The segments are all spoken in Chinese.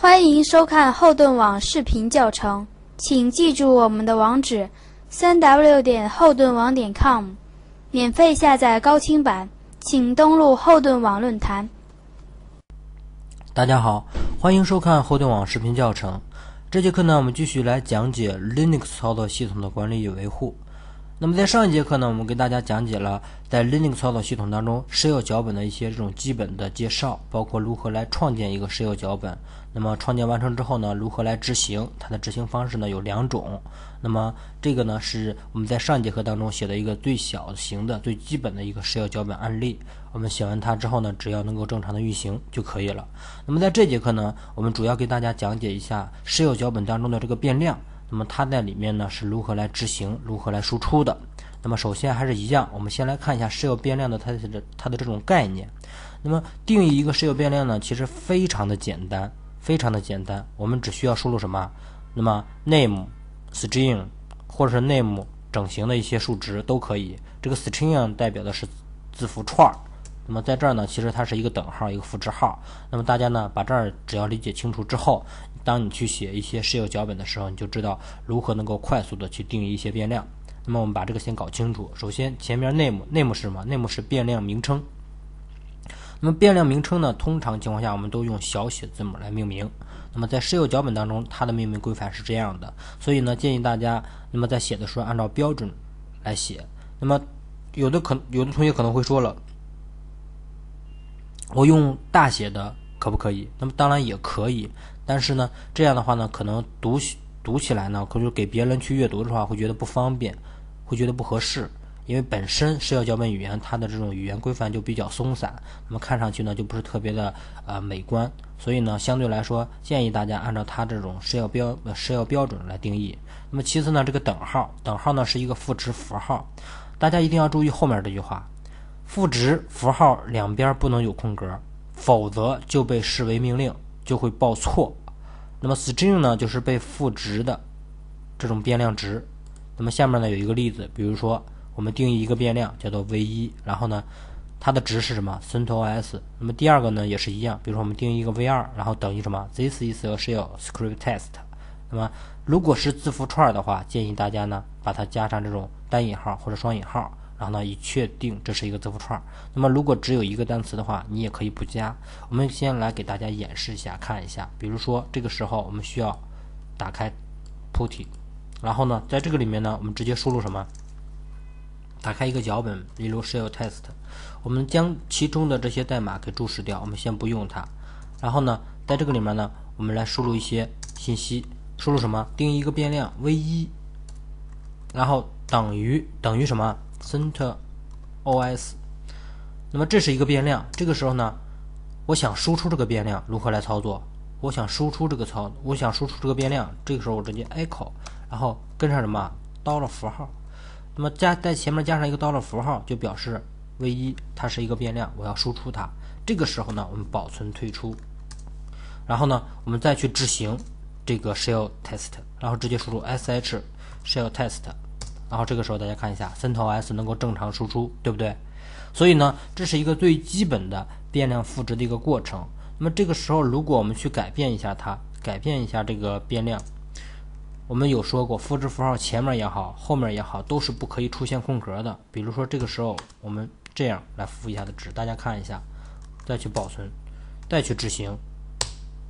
欢迎收看后盾网视频教程，请记住我们的网址三 w 点后盾网点 com，免费下载高清版，请登录后盾网论坛。大家好，欢迎收看后盾网视频教程。这节课呢，我们继续来讲解 Linux 操作系统的管理与维护。那么在上一节课呢，我们给大家讲解了在 Linux 操作系统当中 Shell 脚本的一些这种基本的介绍，包括如何来创建一个 Shell 脚本。那么创建完成之后呢，如何来执行？它的执行方式呢有两种。那么这个呢是我们在上节课当中写的一个最小型的、最基本的一个试油脚本案例。我们写完它之后呢，只要能够正常的运行就可以了。那么在这节课呢，我们主要给大家讲解一下试油脚本当中的这个变量。那么它在里面呢是如何来执行、如何来输出的？那么首先还是一样，我们先来看一下试油变量的它的它的这种概念。那么定义一个石油变量呢，其实非常的简单。非常的简单，我们只需要输入什么？那么 name string 或者是 name 整型的一些数值都可以。这个 string 代表的是字符串。那么在这儿呢，其实它是一个等号，一个赋值号。那么大家呢，把这儿只要理解清楚之后，当你去写一些 shell 脚本的时候，你就知道如何能够快速的去定义一些变量。那么我们把这个先搞清楚。首先前面 name name 是什么？name 是变量名称。那么变量名称呢？通常情况下，我们都用小写字母来命名。那么在室友脚本当中，它的命名规范是这样的。所以呢，建议大家，那么在写的时候，按照标准来写。那么有的可有的同学可能会说了，我用大写的可不可以？那么当然也可以，但是呢，这样的话呢，可能读读起来呢，就能给别人去阅读的话，会觉得不方便，会觉得不合适。因为本身射影脚本语言它的这种语言规范就比较松散，那么看上去呢就不是特别的呃美观，所以呢相对来说建议大家按照它这种射影标射影标准来定义。那么其次呢这个等号等号呢是一个赋值符号，大家一定要注意后面这句话，赋值符号两边不能有空格，否则就被视为命令就会报错。那么 string 呢就是被赋值的这种变量值。那么下面呢有一个例子，比如说。我们定义一个变量叫做 v 一，然后呢，它的值是什么？centos。那么第二个呢也是一样，比如说我们定义一个 v 二，然后等于什么？this is a shell script test。那么如果是字符串的话，建议大家呢把它加上这种单引号或者双引号，然后呢以确定这是一个字符串。那么如果只有一个单词的话，你也可以不加。我们先来给大家演示一下，看一下，比如说这个时候我们需要打开 putty，然后呢，在这个里面呢，我们直接输入什么？打开一个脚本，比如 shell test，我们将其中的这些代码给注释掉，我们先不用它。然后呢，在这个里面呢，我们来输入一些信息。输入什么？定义一个变量 v1，然后等于等于什么？center os。那么这是一个变量。这个时候呢，我想输出这个变量，如何来操作？我想输出这个操，我想输出这个变量。这个时候我直接 echo，然后跟上什么？倒了符号。那么加在前面加上一个 dollar 符号，就表示 v1 它是一个变量，我要输出它。这个时候呢，我们保存退出，然后呢，我们再去执行这个 shell test，然后直接输入 sh shell test，然后这个时候大家看一下 c e n t o s 能够正常输出，对不对？所以呢，这是一个最基本的变量赋值的一个过程。那么这个时候，如果我们去改变一下它，改变一下这个变量。我们有说过，复制符号前面也好，后面也好，都是不可以出现空格的。比如说这个时候，我们这样来复一下的值，大家看一下，再去保存，再去执行，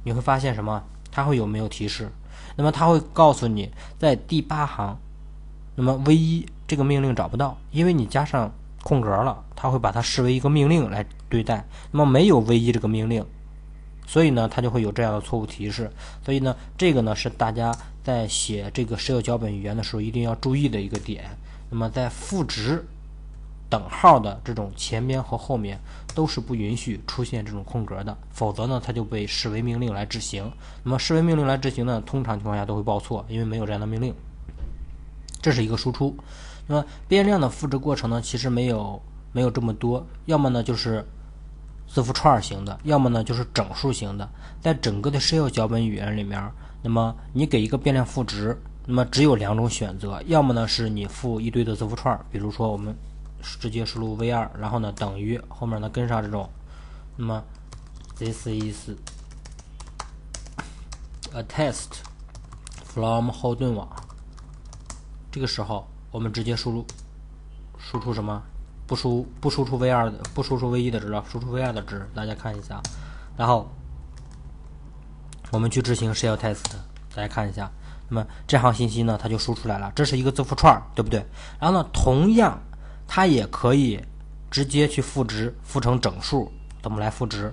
你会发现什么？它会有没有提示？那么它会告诉你，在第八行，那么 v1 这个命令找不到，因为你加上空格了，它会把它视为一个命令来对待。那么没有 v1 这个命令。所以呢，它就会有这样的错误提示。所以呢，这个呢是大家在写这个社交脚本语言的时候一定要注意的一个点。那么在赋值等号的这种前边和后面都是不允许出现这种空格的，否则呢，它就被视为命令来执行。那么视为命令来执行呢，通常情况下都会报错，因为没有这样的命令。这是一个输出。那么变量的赋值过程呢，其实没有没有这么多，要么呢就是。字符串型的，要么呢就是整数型的。在整个的 Shell 脚本语言里面，那么你给一个变量赋值，那么只有两种选择，要么呢是你赋一堆的字符串，比如说我们直接输入 v 二，然后呢等于后面呢跟上这种，那么 this is a test from 后盾网。这个时候我们直接输入，输出什么？不输不输出 v 二的不输出 v 一的值了，输出 v 二的值，大家看一下。然后我们去执行 shell t e s t 大家看一下。那么这行信息呢，它就输出来了，这是一个字符串，对不对？然后呢，同样它也可以直接去赋值，赋成整数。怎么来赋值？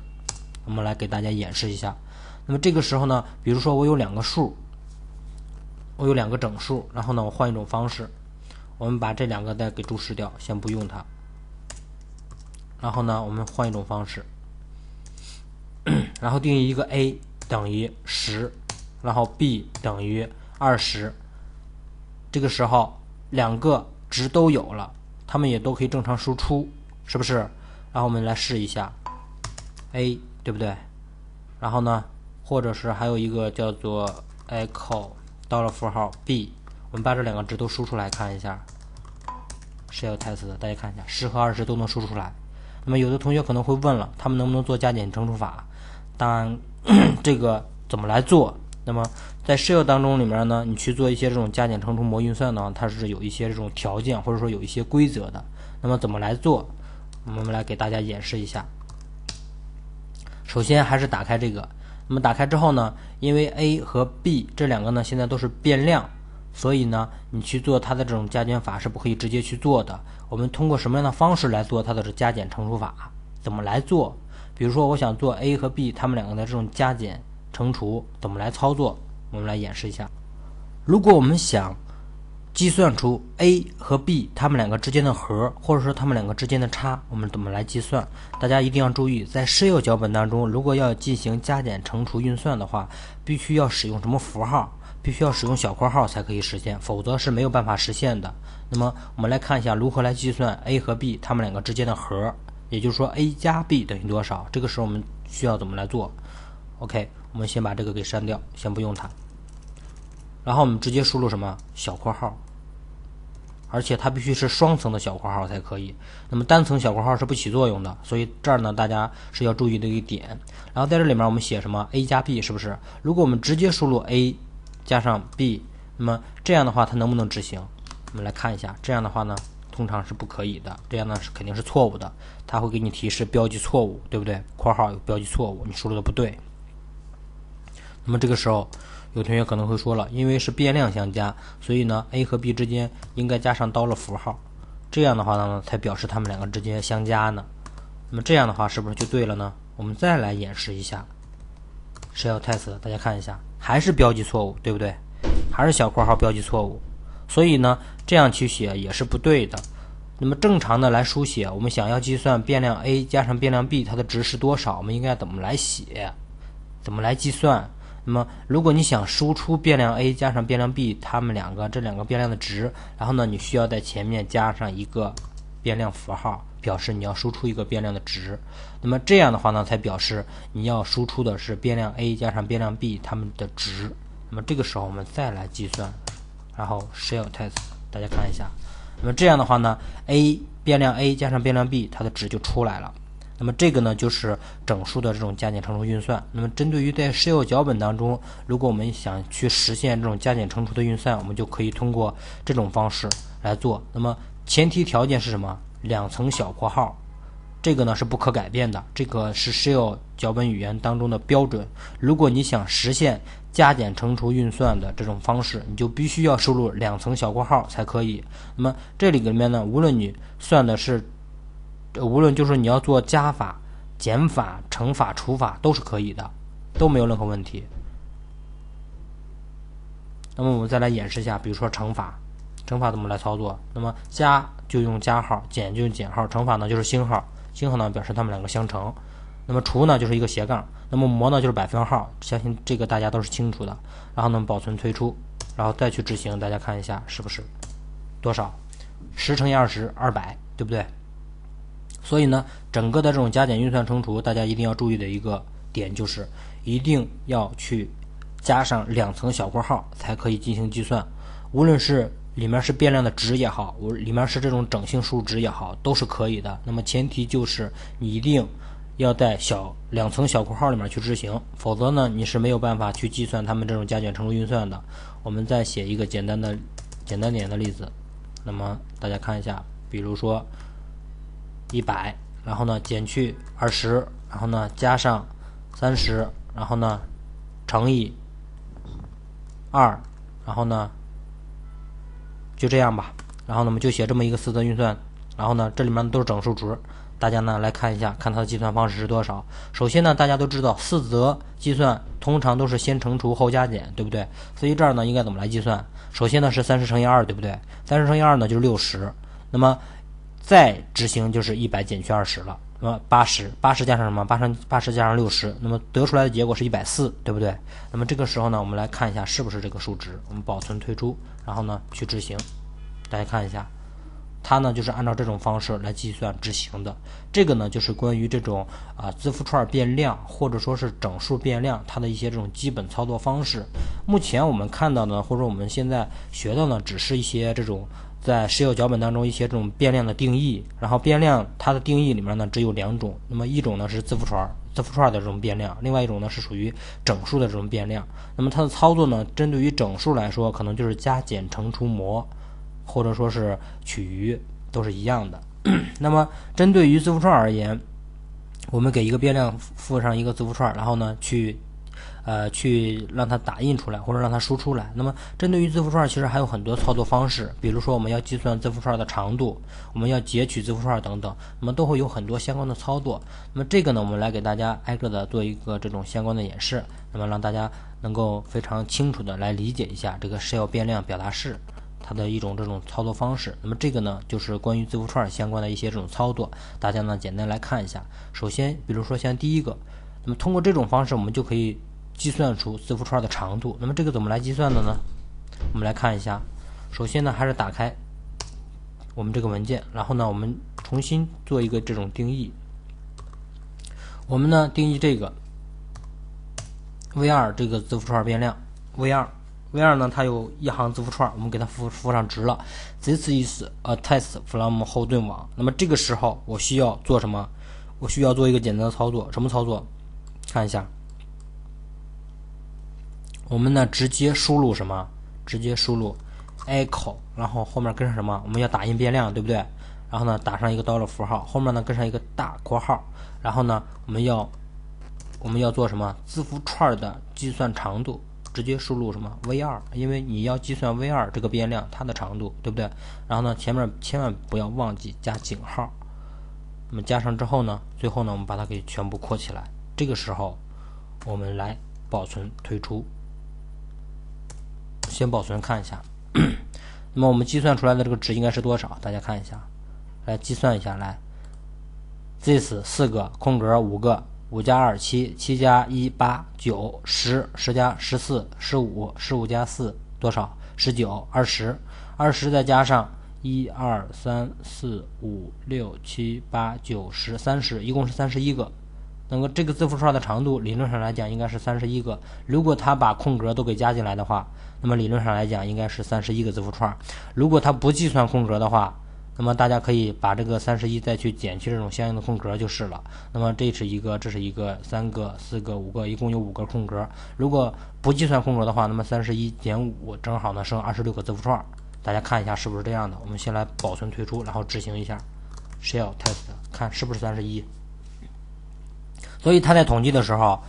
我们来给大家演示一下。那么这个时候呢，比如说我有两个数，我有两个整数，然后呢，我换一种方式，我们把这两个再给注释掉，先不用它。然后呢，我们换一种方式，然后定义一个 a 等于十，然后 b 等于二十。这个时候两个值都有了，它们也都可以正常输出，是不是？然后我们来试一下 a，对不对？然后呢，或者是还有一个叫做 echo 到了符号 b，我们把这两个值都输出来看一下，是有台词的，大家看一下，十和二十都能输出来。那么，有的同学可能会问了，他们能不能做加减乘除法？当然，这个怎么来做？那么，在 Shell 当中里面呢，你去做一些这种加减乘除模运算呢，它是有一些这种条件，或者说有一些规则的。那么，怎么来做？我们来给大家演示一下。首先，还是打开这个。那么，打开之后呢，因为 a 和 b 这两个呢，现在都是变量，所以呢，你去做它的这种加减法是不可以直接去做的。我们通过什么样的方式来做？它的加减乘除法，怎么来做？比如说，我想做 A 和 B，它们两个的这种加减乘除，怎么来操作？我们来演示一下。如果我们想计算出 A 和 B 它们两个之间的和，或者说它们两个之间的差，我们怎么来计算？大家一定要注意，在 s h e 脚本当中，如果要进行加减乘除运算的话，必须要使用什么符号？必须要使用小括号才可以实现，否则是没有办法实现的。那么我们来看一下如何来计算 a 和 b 它们两个之间的和，也就是说 a 加 b 等于多少？这个时候我们需要怎么来做？OK，我们先把这个给删掉，先不用它。然后我们直接输入什么？小括号。而且它必须是双层的小括号才可以。那么单层小括号是不起作用的，所以这儿呢大家是要注意一个点。然后在这里面我们写什么？a 加 b 是不是？如果我们直接输入 a。加上 b，那么这样的话它能不能执行？我们来看一下，这样的话呢，通常是不可以的，这样呢是肯定是错误的，它会给你提示标记错误，对不对？括号有标记错误，你输入的不对。那么这个时候，有同学可能会说了，因为是变量相加，所以呢 a 和 b 之间应该加上刀了符号，这样的话呢才表示它们两个之间相加呢。那么这样的话是不是就对了呢？我们再来演示一下，谁 e s 词？大家看一下。还是标记错误，对不对？还是小括号标记错误，所以呢，这样去写也是不对的。那么正常的来书写，我们想要计算变量 a 加上变量 b 它的值是多少，我们应该怎么来写？怎么来计算？那么如果你想输出变量 a 加上变量 b 它们两个这两个变量的值，然后呢，你需要在前面加上一个。变量符号表示你要输出一个变量的值，那么这样的话呢，才表示你要输出的是变量 a 加上变量 b 它们的值。那么这个时候我们再来计算，然后 shell t e s t 大家看一下，那么这样的话呢，a 变量 a 加上变量 b 它的值就出来了。那么这个呢就是整数的这种加减乘除运算。那么针对于在 shell 脚本当中，如果我们想去实现这种加减乘除的运算，我们就可以通过这种方式来做。那么前提条件是什么？两层小括号，这个呢是不可改变的，这个是 shell 脚本语言当中的标准。如果你想实现加减乘除运算的这种方式，你就必须要输入两层小括号才可以。那么这里里面呢，无论你算的是，无论就是你要做加法、减法、乘法、除法都是可以的，都没有任何问题。那么我们再来演示一下，比如说乘法，乘法怎么来操作？那么加。就用加号，减就用减号，乘法呢就是星号，星号呢表示它们两个相乘。那么除呢就是一个斜杠，那么模呢就是百分号。相信这个大家都是清楚的。然后呢保存推出，然后再去执行，大家看一下是不是多少，十乘以二十二百，对不对？所以呢，整个的这种加减运算、乘除，大家一定要注意的一个点就是，一定要去加上两层小括号才可以进行计算，无论是。里面是变量的值也好，我里面是这种整性数值也好，都是可以的。那么前提就是你一定要在小两层小括号里面去执行，否则呢你是没有办法去计算他们这种加减乘除运算的。我们再写一个简单的、简单点的例子，那么大家看一下，比如说一百，然后呢减去二十，然后呢加上三十，然后呢乘以二，然后呢。就这样吧，然后呢，我们就写这么一个四则运算，然后呢，这里面都是整数值，大家呢来看一下，看它的计算方式是多少。首先呢，大家都知道四则计算通常都是先乘除后加减，对不对？所以这儿呢应该怎么来计算？首先呢是三十乘以二，对不对？三十乘以二呢就是六十，那么再执行就是一百减去二十了。那么八十，八十加上什么？八十，八十加上六十，那么得出来的结果是一百四，对不对？那么这个时候呢，我们来看一下是不是这个数值。我们保存退出，然后呢去执行，大家看一下，它呢就是按照这种方式来计算执行的。这个呢就是关于这种啊字符串变量或者说是整数变量它的一些这种基本操作方式。目前我们看到呢，或者我们现在学到呢，只是一些这种。在石油脚本当中，一些这种变量的定义，然后变量它的定义里面呢，只有两种。那么一种呢是字符串，字符串的这种变量；另外一种呢是属于整数的这种变量。那么它的操作呢，针对于整数来说，可能就是加减乘除模，或者说是取余，都是一样的。那么针对于字符串而言，我们给一个变量附上一个字符串，然后呢去。呃，去让它打印出来，或者让它输出来。那么，针对于字符串，其实还有很多操作方式。比如说，我们要计算字符串的长度，我们要截取字符串等等，那么都会有很多相关的操作。那么，这个呢，我们来给大家挨个的做一个这种相关的演示，那么让大家能够非常清楚的来理解一下这个 l 要变量表达式它的一种这种操作方式。那么，这个呢，就是关于字符串相关的一些这种操作，大家呢简单来看一下。首先，比如说像第一个，那么通过这种方式，我们就可以。计算出字符串的长度，那么这个怎么来计算的呢？我们来看一下，首先呢还是打开我们这个文件，然后呢我们重新做一个这种定义。我们呢定义这个 v2 这个字符串变量 v2，v2 呢它有一行字符串，我们给它赋赋上值了。This is a t e s t from 后盾网。那么这个时候我需要做什么？我需要做一个简单的操作，什么操作？看一下。我们呢，直接输入什么？直接输入 echo，然后后面跟上什么？我们要打印变量，对不对？然后呢，打上一个 dollar 符号，后面呢跟上一个大括号。然后呢，我们要我们要做什么？字符串的计算长度，直接输入什么 v 二？因为你要计算 v 二这个变量它的长度，对不对？然后呢，前面千万不要忘记加井号。我们加上之后呢，最后呢，我们把它给全部括起来。这个时候，我们来保存退出。先保存看一下，那么我们计算出来的这个值应该是多少？大家看一下，来计算一下，来，this 四个空格五个，五加二七，七加一八九十，十加十四十五，十五加四多少？十九二十二十再加上一二三四五六七八九十，三十，一共是三十一个。那么这个字符串的长度，理论上来讲应该是三十一个。如果它把空格都给加进来的话，那么理论上来讲应该是三十一个字符串。如果它不计算空格的话，那么大家可以把这个三十一再去减去这种相应的空格就是了。那么这是一个，这是一个，三个，四个，五个，一共有五个空格。如果不计算空格的话，那么三十一减五正好呢剩二十六个字符串。大家看一下是不是这样的。我们先来保存退出，然后执行一下 shell test，看是不是三十一。所以它在统计的时候，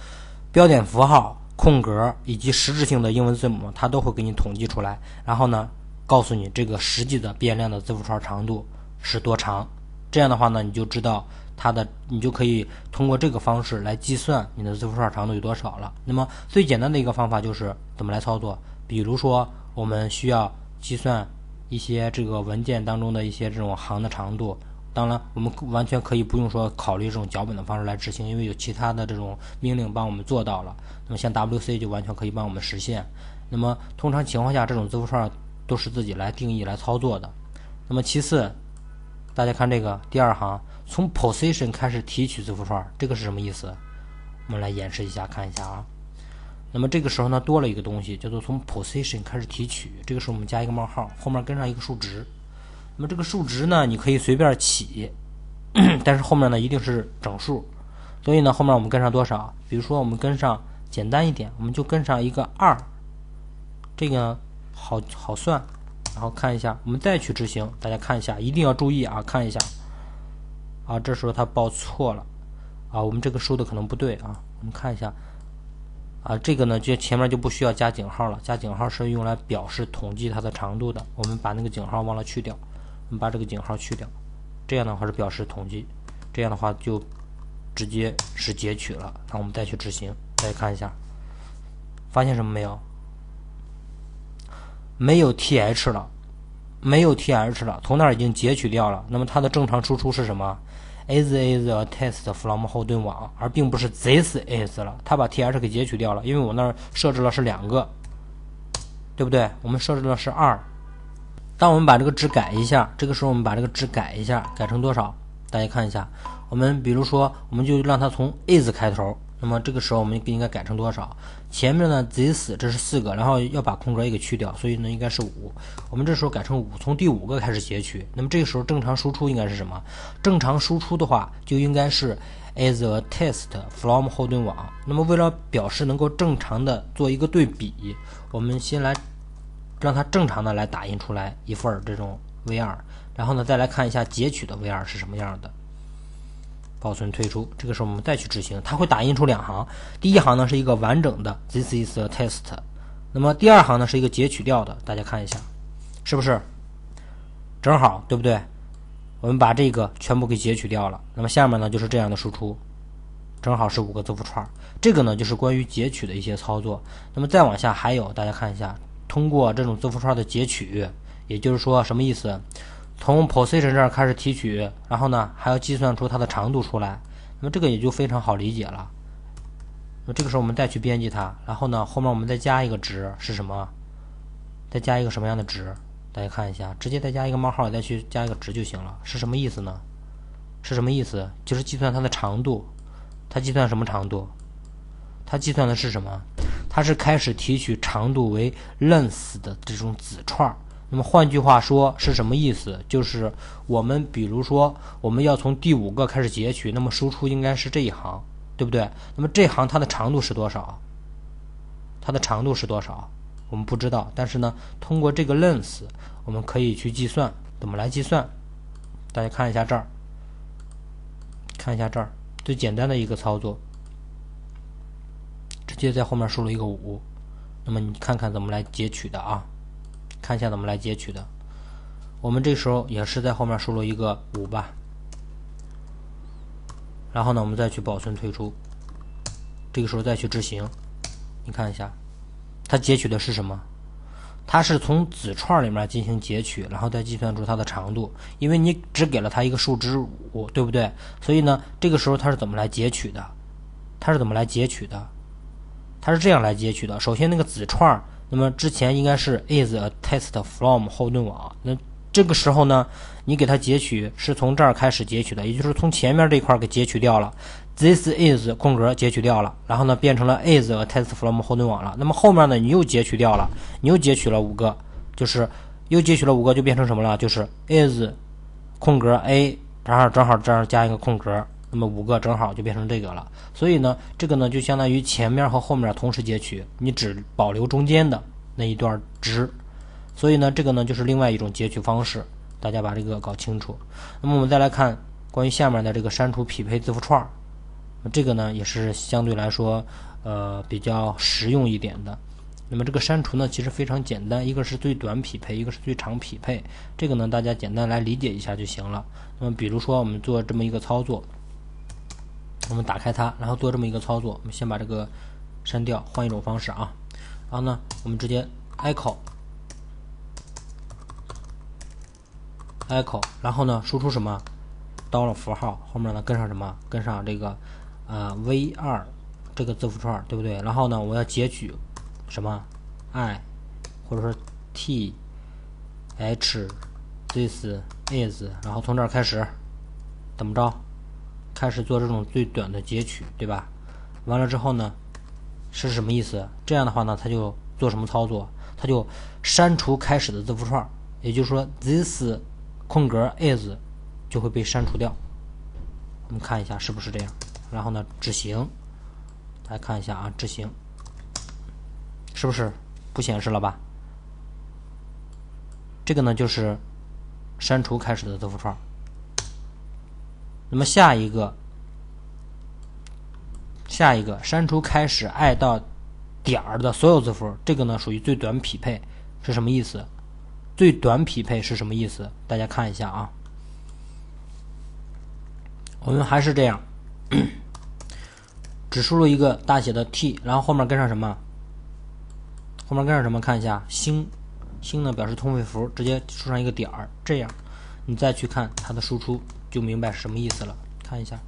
标点符号、空格以及实质性的英文字母，它都会给你统计出来。然后呢，告诉你这个实际的变量的字符串长度是多长。这样的话呢，你就知道它的，你就可以通过这个方式来计算你的字符串长度有多少了。那么最简单的一个方法就是怎么来操作？比如说，我们需要计算一些这个文件当中的一些这种行的长度。当然，我们完全可以不用说考虑这种脚本的方式来执行，因为有其他的这种命令帮我们做到了。那么像 wc 就完全可以帮我们实现。那么通常情况下，这种字符串都是自己来定义来操作的。那么其次，大家看这个第二行，从 position 开始提取字符串，这个是什么意思？我们来演示一下，看一下啊。那么这个时候呢，多了一个东西叫做从 position 开始提取，这个时候我们加一个冒号，后面跟上一个数值。那么这个数值呢，你可以随便起，但是后面呢一定是整数。所以呢，后面我们跟上多少？比如说我们跟上简单一点，我们就跟上一个二，这个好好算。然后看一下，我们再去执行，大家看一下，一定要注意啊！看一下，啊，这时候它报错了，啊，我们这个输的可能不对啊。我们看一下，啊，这个呢就前面就不需要加井号了，加井号是用来表示统计它的长度的。我们把那个井号忘了去掉。我们把这个井号去掉，这样的话是表示统计，这样的话就直接是截取了。那我们再去执行，大家看一下，发现什么没有？没有 th 了，没有 th 了，从那儿已经截取掉了。那么它的正常输出是什么 i s is a test from 后盾网，而并不是 This is 了。它把 th 给截取掉了，因为我那儿设置了是两个，对不对？我们设置的是二。当我们把这个值改一下，这个时候我们把这个值改一下，改成多少？大家看一下，我们比如说，我们就让它从 is 开头，那么这个时候我们应该改成多少？前面呢，this 这是四个，然后要把空格也给去掉，所以呢应该是五。我们这时候改成五，从第五个开始截取。那么这个时候正常输出应该是什么？正常输出的话就应该是 is a test from 后盾网。那么为了表示能够正常的做一个对比，我们先来。让它正常的来打印出来一份这种 V r 然后呢，再来看一下截取的 V r 是什么样的。保存退出，这个时候我们再去执行，它会打印出两行，第一行呢是一个完整的 This is a test，那么第二行呢是一个截取掉的，大家看一下，是不是正好对不对？我们把这个全部给截取掉了，那么下面呢就是这样的输出，正好是五个字符串。这个呢就是关于截取的一些操作，那么再往下还有，大家看一下。通过这种字符串的截取，也就是说什么意思？从 position 这儿开始提取，然后呢，还要计算出它的长度出来。那么这个也就非常好理解了。那这个时候我们再去编辑它，然后呢，后面我们再加一个值是什么？再加一个什么样的值？大家看一下，直接再加一个冒号，再去加一个值就行了。是什么意思呢？是什么意思？就是计算它的长度。它计算什么长度？它计算的是什么？它是开始提取长度为 length 的这种子串儿。那么换句话说是什么意思？就是我们比如说我们要从第五个开始截取，那么输出应该是这一行，对不对？那么这行它的长度是多少？它的长度是多少？我们不知道，但是呢，通过这个 length，我们可以去计算。怎么来计算？大家看一下这儿，看一下这儿，最简单的一个操作。直接在后面输了一个五，那么你看看怎么来截取的啊？看一下怎么来截取的。我们这时候也是在后面输入一个五吧，然后呢，我们再去保存退出。这个时候再去执行，你看一下，它截取的是什么？它是从子串里面进行截取，然后再计算出它的长度。因为你只给了它一个数值五，对不对？所以呢，这个时候它是怎么来截取的？它是怎么来截取的？它是这样来截取的，首先那个子串儿，那么之前应该是 is a test from 后盾网，那这个时候呢，你给它截取是从这儿开始截取的，也就是从前面这块给截取掉了，this is 空格截取掉了，然后呢变成了 is a test from 后盾网了，那么后面呢你又截取掉了，你又截取了五个，就是又截取了五个就变成什么了？就是 is 空格 a，然后正好这样加一个空格。那么五个正好就变成这个了，所以呢，这个呢就相当于前面和后面同时截取，你只保留中间的那一段值。所以呢，这个呢就是另外一种截取方式，大家把这个搞清楚。那么我们再来看关于下面的这个删除匹配字符串，这个呢也是相对来说呃比较实用一点的。那么这个删除呢其实非常简单，一个是最短匹配，一个是最长匹配，这个呢大家简单来理解一下就行了。那么比如说我们做这么一个操作。我们打开它，然后做这么一个操作。我们先把这个删掉，换一种方式啊。然后呢，我们直接 echo echo，然后呢，输出什么？dollar 符号后面呢，跟上什么？跟上这个啊 v 二这个字符串，对不对？然后呢，我要截取什么 i，或者说 t h this is，然后从这儿开始怎么着？开始做这种最短的截取，对吧？完了之后呢，是什么意思？这样的话呢，它就做什么操作？它就删除开始的字符串，也就是说，this 空格 is 就会被删除掉。我们看一下是不是这样。然后呢，执行，来看一下啊，执行，是不是不显示了吧？这个呢，就是删除开始的字符串。那么下一个，下一个删除开始 i 到点儿的所有字符，这个呢属于最短匹配，是什么意思？最短匹配是什么意思？大家看一下啊。我们还是这样，只输入一个大写的 T，然后后面跟上什么？后面跟上什么？看一下星星呢表示通配符，直接输上一个点儿，这样你再去看它的输出。就明白什么意思了。看一下，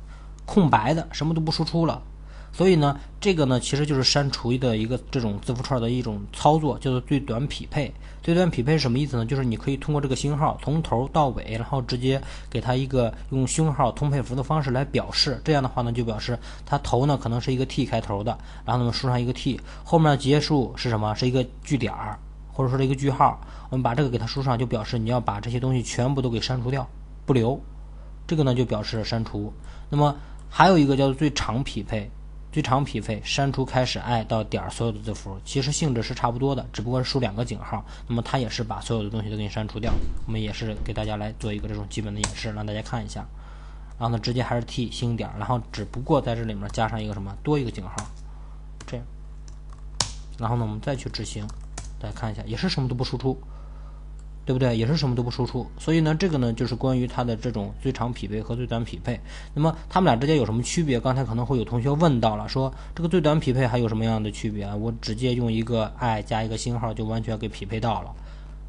空白的什么都不输出了。所以呢，这个呢其实就是删除的一个这种字符串的一种操作，叫做最短匹配。最短匹配是什么意思呢？就是你可以通过这个星号从头到尾，然后直接给它一个用星号通配符的方式来表示。这样的话呢，就表示它头呢可能是一个 T 开头的，然后呢输上一个 T，后面结束是什么？是一个句点儿，或者说是一个句号。我们把这个给它输上，就表示你要把这些东西全部都给删除掉，不留。这个呢就表示删除。那么还有一个叫做最长匹配，最长匹配删除开始 i 到点儿所有的字符，其实性质是差不多的，只不过是输两个井号，那么它也是把所有的东西都给你删除掉。我们也是给大家来做一个这种基本的演示，让大家看一下。然后呢，直接还是 t 星点，然后只不过在这里面加上一个什么，多一个井号，这样。然后呢，我们再去执行，大家看一下，也是什么都不输出。对不对？也是什么都不输出。所以呢，这个呢，就是关于它的这种最长匹配和最短匹配。那么它们俩之间有什么区别？刚才可能会有同学问到了，说这个最短匹配还有什么样的区别？我直接用一个 i 加一个星号就完全给匹配到了，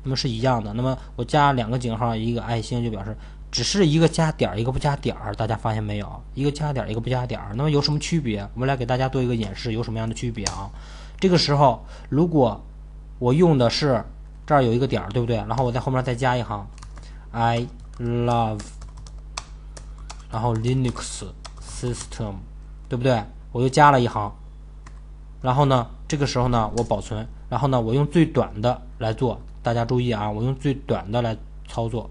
那么是一样的。那么我加两个井号一个爱心就表示，只是一个加点儿一个不加点儿，大家发现没有？一个加点儿一个不加点儿。那么有什么区别？我们来给大家做一个演示，有什么样的区别啊？这个时候如果我用的是。这儿有一个点儿，对不对？然后我在后面再加一行，I love，然后 Linux system，对不对？我又加了一行。然后呢，这个时候呢，我保存。然后呢，我用最短的来做。大家注意啊，我用最短的来操作。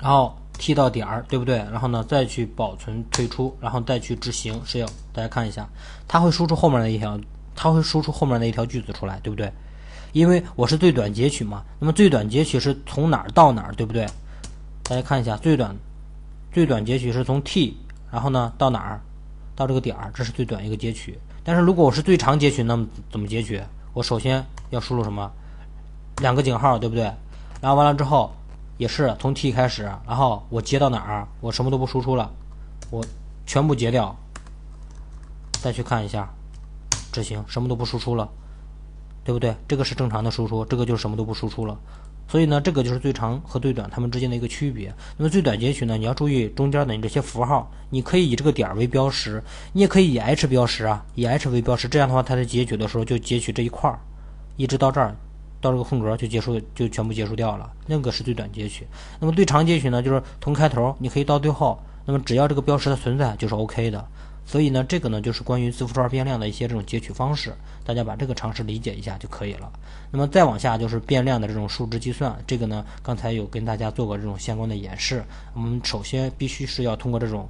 然后 T 到点儿，对不对？然后呢，再去保存、退出，然后再去执行。谁有？大家看一下，它会输出后面的一行。它会输出后面那一条句子出来，对不对？因为我是最短截取嘛。那么最短截取是从哪儿到哪儿，对不对？大家看一下，最短最短截取是从 t 然后呢到哪儿？到这个点儿，这是最短一个截取。但是如果我是最长截取，那么怎么截取？我首先要输入什么？两个井号，对不对？然后完了之后，也是从 t 开始，然后我截到哪儿？我什么都不输出了，我全部截掉。再去看一下。执行什么都不输出了，对不对？这个是正常的输出，这个就是什么都不输出了。所以呢，这个就是最长和最短它们之间的一个区别。那么最短截取呢，你要注意中间的你这些符号，你可以以这个点为标识，你也可以以 H 标识啊，以 H 为标识，这样的话，它在截取的时候就截取这一块儿，一直到这儿，到这个空格就结束，就全部结束掉了。那个是最短截取。那么最长截取呢，就是从开头你可以到最后，那么只要这个标识的存在就是 OK 的。所以呢，这个呢就是关于字符串变量的一些这种截取方式，大家把这个常识理解一下就可以了。那么再往下就是变量的这种数值计算，这个呢刚才有跟大家做过这种相关的演示。我们首先必须是要通过这种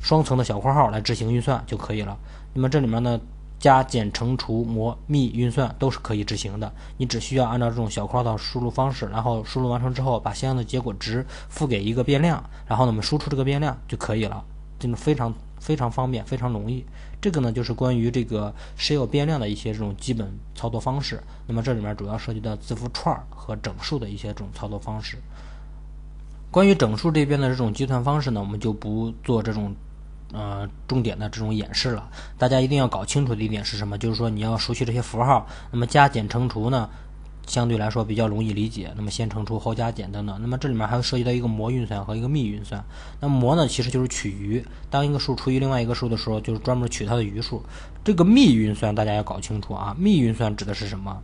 双层的小括号来执行运算就可以了。那么这里面呢，加减乘除模幂运算都是可以执行的。你只需要按照这种小括号的输入方式，然后输入完成之后，把相应的结果值付给一个变量，然后呢我们输出这个变量就可以了。这种非常。非常方便，非常容易。这个呢，就是关于这个 shell 变量的一些这种基本操作方式。那么这里面主要涉及到字符串和整数的一些这种操作方式。关于整数这边的这种计算方式呢，我们就不做这种呃重点的这种演示了。大家一定要搞清楚的一点是什么？就是说你要熟悉这些符号。那么加减乘除呢？相对来说比较容易理解。那么先乘除后加减等等。那么这里面还会涉及到一个模运算和一个幂运算。那模呢，其实就是取余。当一个数除以另外一个数的时候，就是专门取它的余数。这个幂运算大家要搞清楚啊！幂运算指的是什么？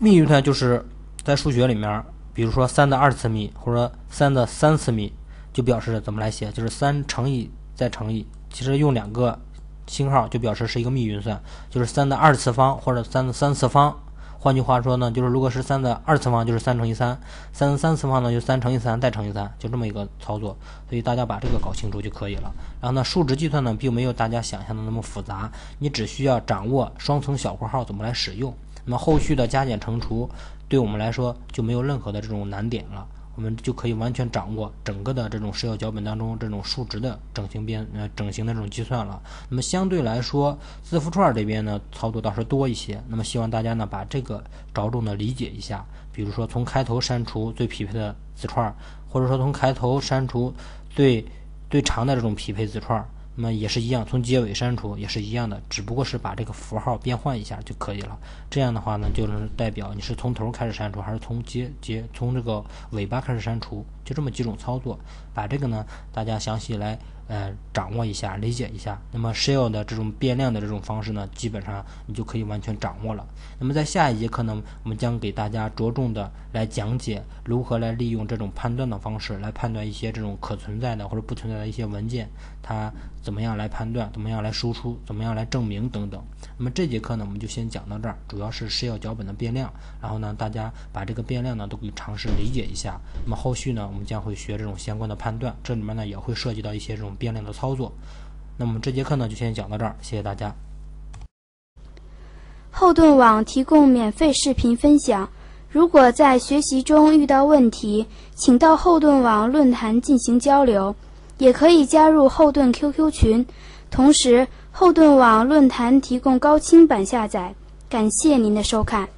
幂运算就是在数学里面，比如说三的二次幂，或者三的三次幂，就表示怎么来写？就是三乘以再乘以，其实用两个星号就表示是一个幂运算，就是三的二次方或者三的三次方。换句话说呢，就是如果是三的二次方，就是三乘以三；三的三次方呢，就三乘以三再乘以三，就这么一个操作。所以大家把这个搞清楚就可以了。然后呢，数值计算呢，并没有大家想象的那么复杂，你只需要掌握双层小括号怎么来使用。那么后续的加减乘除，对我们来说就没有任何的这种难点了。我们就可以完全掌握整个的这种石药脚本当中这种数值的整形编呃整形的这种计算了。那么相对来说，字符串这边呢操作倒是多一些。那么希望大家呢把这个着重的理解一下，比如说从开头删除最匹配的字串，或者说从开头删除最最长的这种匹配字串。那么也是一样，从结尾删除也是一样的，只不过是把这个符号变换一下就可以了。这样的话呢，就能代表你是从头开始删除，还是从结结从这个尾巴开始删除，就这么几种操作。把这个呢，大家详细来呃掌握一下，理解一下。那么 shell 的这种变量的这种方式呢，基本上你就可以完全掌握了。那么在下一节课呢，我们将给大家着重的来讲解如何来利用这种判断的方式来判断一些这种可存在的或者不存在的一些文件，它。怎么样来判断？怎么样来输出？怎么样来证明？等等。那么这节课呢，我们就先讲到这儿，主要是试药脚本的变量。然后呢，大家把这个变量呢，都可以尝试理解一下。那么后续呢，我们将会学这种相关的判断，这里面呢也会涉及到一些这种变量的操作。那么这节课呢，就先讲到这儿，谢谢大家。后盾网提供免费视频分享，如果在学习中遇到问题，请到后盾网论坛进行交流。也可以加入后盾 QQ 群，同时后盾网论坛提供高清版下载。感谢您的收看。